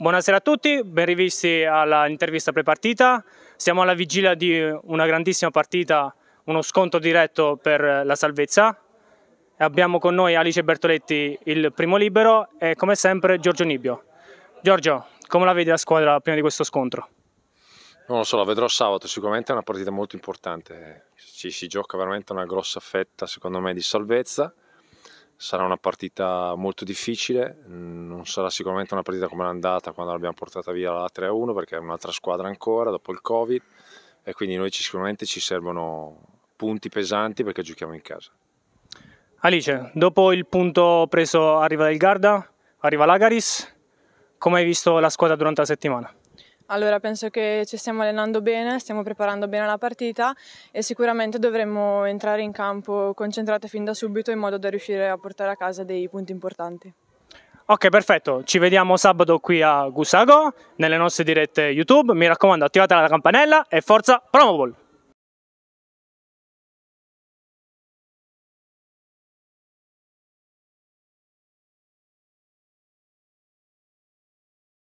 Buonasera a tutti, ben rivisti all'intervista prepartita. Siamo alla vigilia di una grandissima partita, uno sconto diretto per la salvezza. Abbiamo con noi Alice Bertoletti, il primo libero, e come sempre Giorgio Nibbio. Giorgio, come la vedi la squadra prima di questo scontro? Non lo so, la vedrò sabato, sicuramente è una partita molto importante. Ci si gioca veramente una grossa fetta, secondo me, di salvezza sarà una partita molto difficile, mm, non sarà sicuramente una partita come l'andata quando l'abbiamo portata via la 3-1 perché è un'altra squadra ancora dopo il Covid e quindi noi ci, sicuramente ci servono punti pesanti perché giochiamo in casa. Alice, dopo il punto preso arriva del Garda, arriva l'Agaris, come hai visto la squadra durante la settimana? Allora penso che ci stiamo allenando bene, stiamo preparando bene la partita e sicuramente dovremmo entrare in campo concentrate fin da subito in modo da riuscire a portare a casa dei punti importanti. Ok, perfetto. Ci vediamo sabato qui a Gusago nelle nostre dirette YouTube. Mi raccomando, attivate la campanella e forza Promoball!